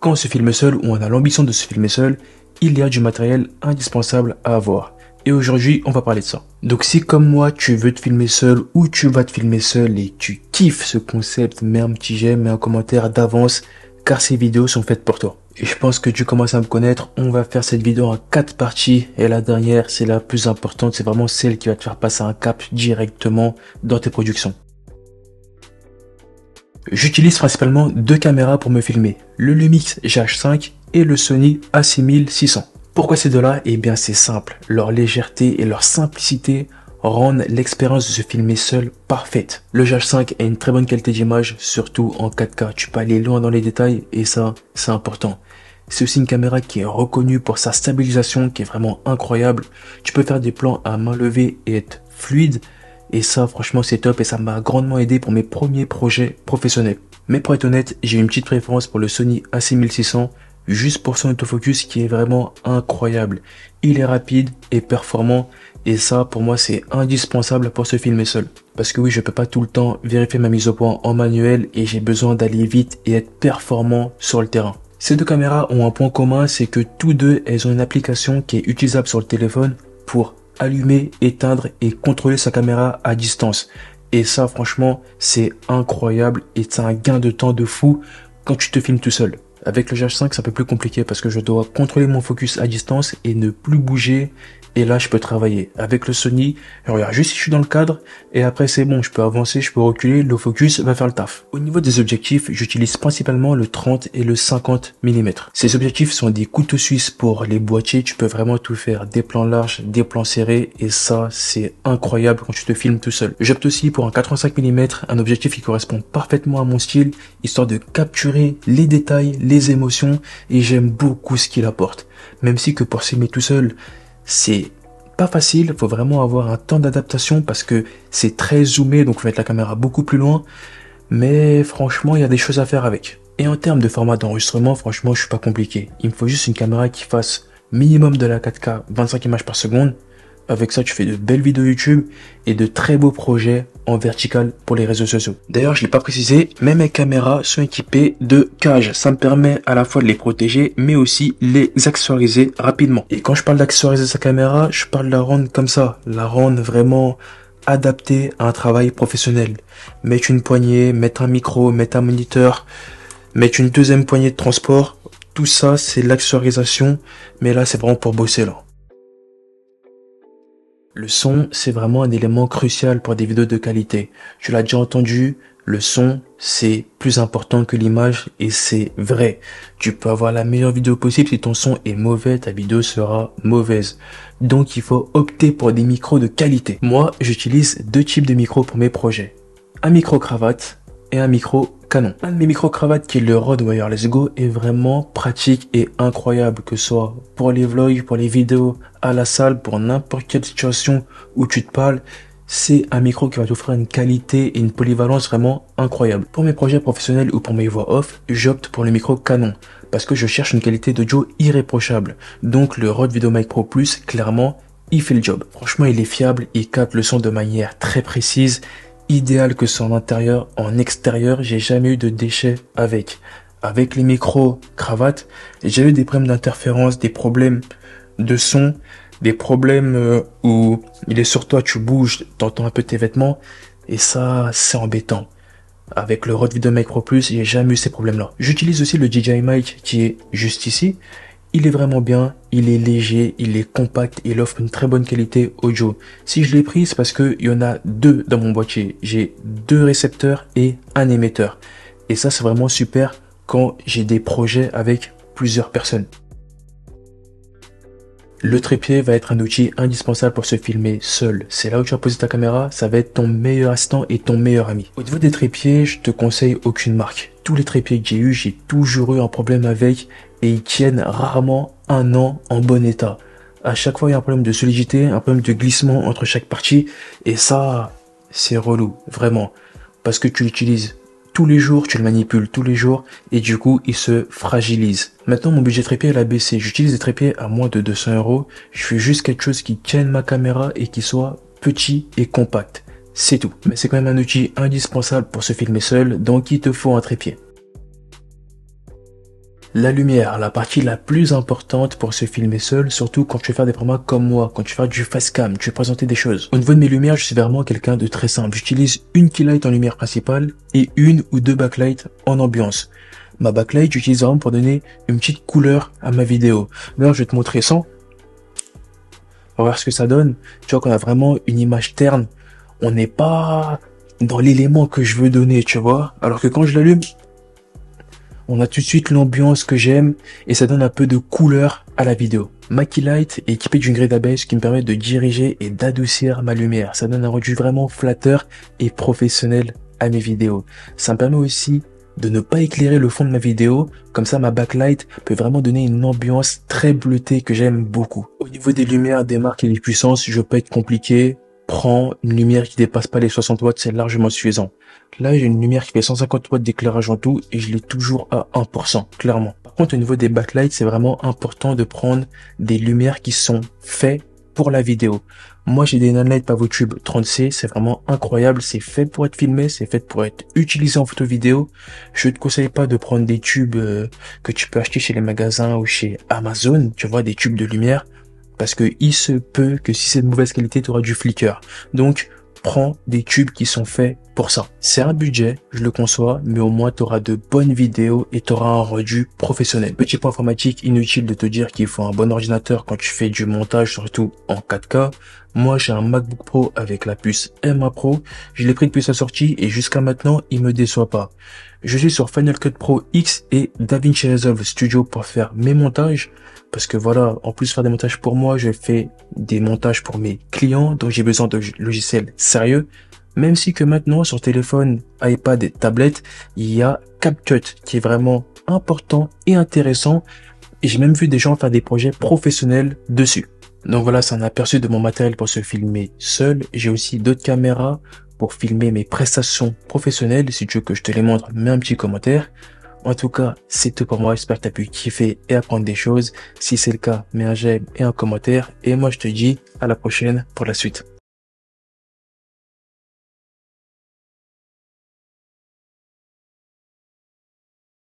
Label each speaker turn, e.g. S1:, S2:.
S1: quand on se filme seul ou on a l'ambition de se filmer seul, il y a du matériel indispensable à avoir. Et aujourd'hui, on va parler de ça. Donc si comme moi, tu veux te filmer seul ou tu vas te filmer seul et tu kiffes ce concept, mets un petit j'aime, et un commentaire d'avance, car ces vidéos sont faites pour toi. Et je pense que tu commences à me connaître, on va faire cette vidéo en quatre parties, et la dernière, c'est la plus importante, c'est vraiment celle qui va te faire passer un cap directement dans tes productions. J'utilise principalement deux caméras pour me filmer, le Lumix GH5 et le Sony A6600. Pourquoi ces deux-là Eh bien c'est simple, leur légèreté et leur simplicité rendent l'expérience de se filmer seul parfaite. Le GH5 a une très bonne qualité d'image, surtout en 4K, tu peux aller loin dans les détails et ça c'est important. C'est aussi une caméra qui est reconnue pour sa stabilisation qui est vraiment incroyable. Tu peux faire des plans à main levée et être fluide, et ça, franchement, c'est top et ça m'a grandement aidé pour mes premiers projets professionnels. Mais pour être honnête, j'ai une petite préférence pour le Sony A6600 juste pour son autofocus qui est vraiment incroyable. Il est rapide et performant et ça pour moi c'est indispensable pour se filmer seul. Parce que oui je peux pas tout le temps vérifier ma mise au point en manuel et j'ai besoin d'aller vite et être performant sur le terrain. Ces deux caméras ont un point commun c'est que tous deux elles ont une application qui est utilisable sur le téléphone pour allumer, éteindre et contrôler sa caméra à distance. Et ça, franchement, c'est incroyable et c'est un gain de temps de fou quand tu te filmes tout seul. Avec le GH5, c'est un peu plus compliqué parce que je dois contrôler mon focus à distance et ne plus bouger. Et là, je peux travailler. Avec le Sony, je regarde juste si je suis dans le cadre et après, c'est bon, je peux avancer, je peux reculer, le focus va faire le taf. Au niveau des objectifs, j'utilise principalement le 30 et le 50 mm. Ces objectifs sont des couteaux suisses pour les boîtiers. Tu peux vraiment tout faire. Des plans larges, des plans serrés et ça, c'est incroyable quand tu te filmes tout seul. J'opte aussi pour un 85 mm, un objectif qui correspond parfaitement à mon style, histoire de capturer les détails, les émotions et j'aime beaucoup ce qu'il apporte. Même si que pour s'aimer tout seul, c'est pas facile, faut vraiment avoir un temps d'adaptation parce que c'est très zoomé, donc vous mettre la caméra beaucoup plus loin. Mais franchement, il y a des choses à faire avec. Et en termes de format d'enregistrement, franchement, je suis pas compliqué. Il me faut juste une caméra qui fasse minimum de la 4K, 25 images par seconde, avec ça, tu fais de belles vidéos YouTube et de très beaux projets en vertical pour les réseaux sociaux. D'ailleurs, je l'ai pas précisé, mais mes caméras sont équipées de cages. Ça me permet à la fois de les protéger, mais aussi les accessoiriser rapidement. Et quand je parle d'accessoiriser sa caméra, je parle de la rendre comme ça, la rendre vraiment adaptée à un travail professionnel. Mettre une poignée, mettre un micro, mettre un moniteur, mettre une deuxième poignée de transport, tout ça c'est l'accessoirisation, mais là c'est vraiment pour bosser là. Le son, c'est vraiment un élément crucial pour des vidéos de qualité. Tu l'as déjà entendu, le son, c'est plus important que l'image et c'est vrai. Tu peux avoir la meilleure vidéo possible, si ton son est mauvais, ta vidéo sera mauvaise. Donc il faut opter pour des micros de qualité. Moi, j'utilise deux types de micros pour mes projets. Un micro cravate et un micro canon. Un ah, micro-cravates qui est le Rode Wireless Go est vraiment pratique et incroyable, que ce soit pour les vlogs, pour les vidéos, à la salle, pour n'importe quelle situation où tu te parles. C'est un micro qui va t'offrir une qualité et une polyvalence vraiment incroyable. Pour mes projets professionnels ou pour mes voix off, j'opte pour le micro Canon parce que je cherche une qualité d'audio irréprochable. Donc le Rode VideoMic Pro Plus, clairement, il fait le job. Franchement, il est fiable, il capte le son de manière très précise idéal que son en intérieur, en extérieur. J'ai jamais eu de déchets avec. Avec les micros, cravates, j'ai eu des problèmes d'interférence, des problèmes de son, des problèmes euh, où il est sur toi, tu bouges, t'entends un peu tes vêtements. Et ça, c'est embêtant. Avec le Rode Video Micro Plus, j'ai jamais eu ces problèmes-là. J'utilise aussi le DJI Mic qui est juste ici. Il est vraiment bien, il est léger, il est compact, il offre une très bonne qualité audio. Si je l'ai pris, c'est parce qu'il y en a deux dans mon boîtier. J'ai deux récepteurs et un émetteur. Et ça, c'est vraiment super quand j'ai des projets avec plusieurs personnes. Le trépied va être un outil indispensable pour se filmer seul. C'est là où tu vas poser ta caméra, ça va être ton meilleur assistant et ton meilleur ami. Au niveau des trépieds, je te conseille aucune marque. Tous les trépieds que j'ai eu, j'ai toujours eu un problème avec et ils tiennent rarement un an en bon état. À chaque fois, il y a un problème de solidité, un problème de glissement entre chaque partie, et ça, c'est relou, vraiment. Parce que tu l'utilises tous les jours, tu le manipules tous les jours, et du coup, il se fragilise. Maintenant, mon budget trépied, est a baissé. J'utilise des trépieds à moins de 200 euros. Je fais juste quelque chose qui tienne ma caméra et qui soit petit et compact. C'est tout. Mais c'est quand même un outil indispensable pour se filmer seul, donc il te faut un trépied. La lumière, la partie la plus importante pour se filmer seul, surtout quand tu fais des formats comme moi, quand tu fais du face cam, tu veux présenter des choses. Au niveau de mes lumières, je suis vraiment quelqu'un de très simple. J'utilise une keylight en lumière principale et une ou deux backlights en ambiance. Ma backlight, j'utilise vraiment pour donner une petite couleur à ma vidéo. Maintenant, je vais te montrer ça On va voir ce que ça donne. Tu vois qu'on a vraiment une image terne. On n'est pas dans l'élément que je veux donner, tu vois. Alors que quand je l'allume, on a tout de suite l'ambiance que j'aime et ça donne un peu de couleur à la vidéo. key Light est équipé d'une grille d'abeille qui me permet de diriger et d'adoucir ma lumière. Ça donne un rendu vraiment flatteur et professionnel à mes vidéos. Ça me permet aussi de ne pas éclairer le fond de ma vidéo, comme ça ma backlight peut vraiment donner une ambiance très bleutée que j'aime beaucoup. Au niveau des lumières, des marques et des puissances, je peux être compliqué, prends une lumière qui dépasse pas les 60 watts, c'est largement suffisant. Là, j'ai une lumière qui fait 150 watts d'éclairage en tout et je l'ai toujours à 1%, clairement. Par contre, au niveau des backlights, c'est vraiment important de prendre des lumières qui sont faites pour la vidéo. Moi, j'ai des Nanlite Pavotube 30C, c'est vraiment incroyable, c'est fait pour être filmé, c'est fait pour être utilisé en photo vidéo. Je te conseille pas de prendre des tubes euh, que tu peux acheter chez les magasins ou chez Amazon, tu vois, des tubes de lumière. Parce que il se peut que si c'est de mauvaise qualité, tu auras du flicker. Donc, prends des tubes qui sont faits pour ça. C'est un budget, je le conçois, mais au moins tu auras de bonnes vidéos et tu auras un rendu professionnel. Petit point informatique, inutile de te dire qu'il faut un bon ordinateur quand tu fais du montage, surtout en 4K. Moi, j'ai un MacBook Pro avec la puce M1 Pro. Je l'ai pris depuis sa sortie et jusqu'à maintenant, il me déçoit pas. Je suis sur Final Cut Pro X et DaVinci Resolve Studio pour faire mes montages. Parce que voilà, en plus de faire des montages pour moi, je fais des montages pour mes clients, donc j'ai besoin de logiciels sérieux. Même si que maintenant sur téléphone, iPad et tablette, il y a CapCut qui est vraiment important et intéressant. Et j'ai même vu des gens faire des projets professionnels dessus. Donc voilà, c'est un aperçu de mon matériel pour se filmer seul. J'ai aussi d'autres caméras pour filmer mes prestations professionnelles. Si tu veux que je te les montre, mets un petit commentaire. En tout cas, c'est tout pour moi. J'espère que tu as pu kiffer et apprendre des choses. Si c'est le cas, mets un j'aime et un commentaire. Et moi, je te dis à la prochaine pour la suite.